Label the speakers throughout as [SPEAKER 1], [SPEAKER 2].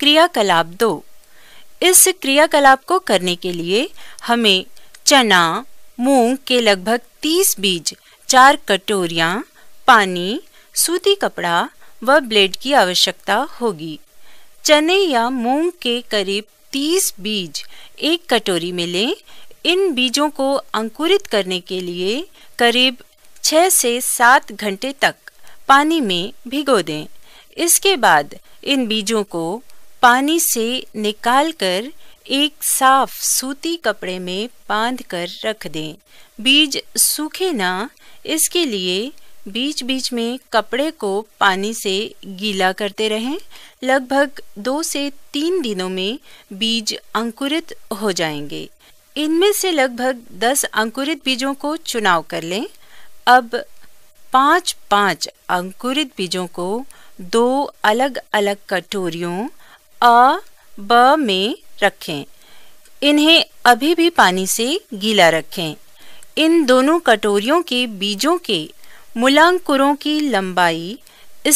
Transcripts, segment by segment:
[SPEAKER 1] क्रियाकलाप दो इस क्रियाकलाप को करने के लिए हमें चना मूंग के लगभग 30 बीज चार कटोरियाँ पानी सूती कपड़ा व ब्लेड की आवश्यकता होगी चने या मूंग के करीब 30 बीज एक कटोरी में लें इन बीजों को अंकुरित करने के लिए करीब 6 से 7 घंटे तक पानी में भिगो दें इसके बाद इन बीजों को पानी से निकालकर एक साफ सूती कपड़े में बांध कर रख दें बीज सूखे ना इसके लिए बीच बीच में कपड़े को पानी से गीला करते रहें लगभग दो से तीन दिनों में बीज अंकुरित हो जाएंगे इनमें से लगभग दस अंकुरित बीजों को चुनाव कर लें अब पाँच पाँच अंकुरित बीजों को दो अलग अलग कटोरियों अ ब में रखें इन्हें अभी भी पानी से गीला रखें इन दोनों कटोरियों के बीजों के मूलांकुरों की लंबाई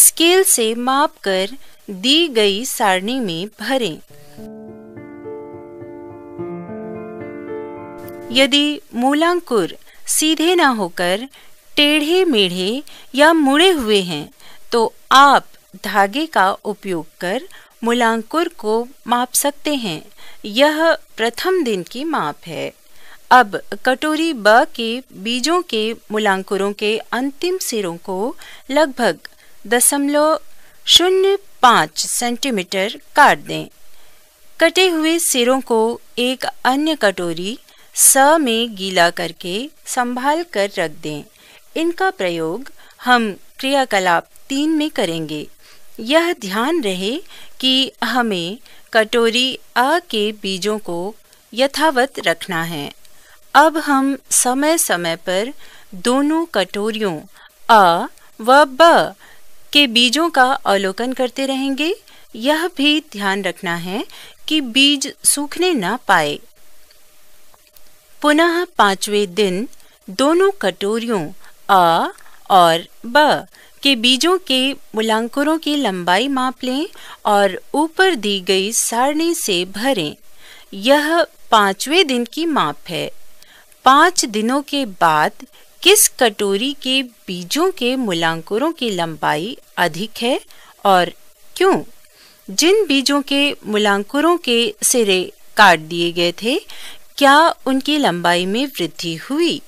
[SPEAKER 1] स्केल से माप कर दी गई सारणी में भरें यदि मूलांकुर सीधे ना होकर टेढ़े मेढ़े या मुड़े हुए हैं तो आप धागे का उपयोग कर मूलांकुर को माप सकते हैं यह प्रथम दिन की माप है अब कटोरी ब के बीजों के मूलांकुरों के अंतिम सिरों को लगभग दशमलव शून्य पाँच सेंटीमीटर काट दें कटे हुए सिरों को एक अन्य कटोरी स में गीला करके संभाल कर रख दें इनका प्रयोग हम क्रियाकलाप तीन में करेंगे यह ध्यान रहे कि हमें कटोरी अ के बीजों को यथावत रखना है अब हम समय समय पर दोनों कटोरियों अ व ब के बीजों का अवलोकन करते रहेंगे यह भी ध्यान रखना है कि बीज सूखने ना पाए पुनः पांचवें दिन दोनों कटोरियों अ और ब कि बीजों के मूलांकुरों की लंबाई माप लें और ऊपर दी गई सारणी से भरें यह पांचवें दिन की माप है पांच दिनों के बाद किस कटोरी के बीजों के मूलांकुरों की लंबाई अधिक है और क्यों जिन बीजों के मूलांकुरों के सिरे काट दिए गए थे क्या उनकी लंबाई में वृद्धि हुई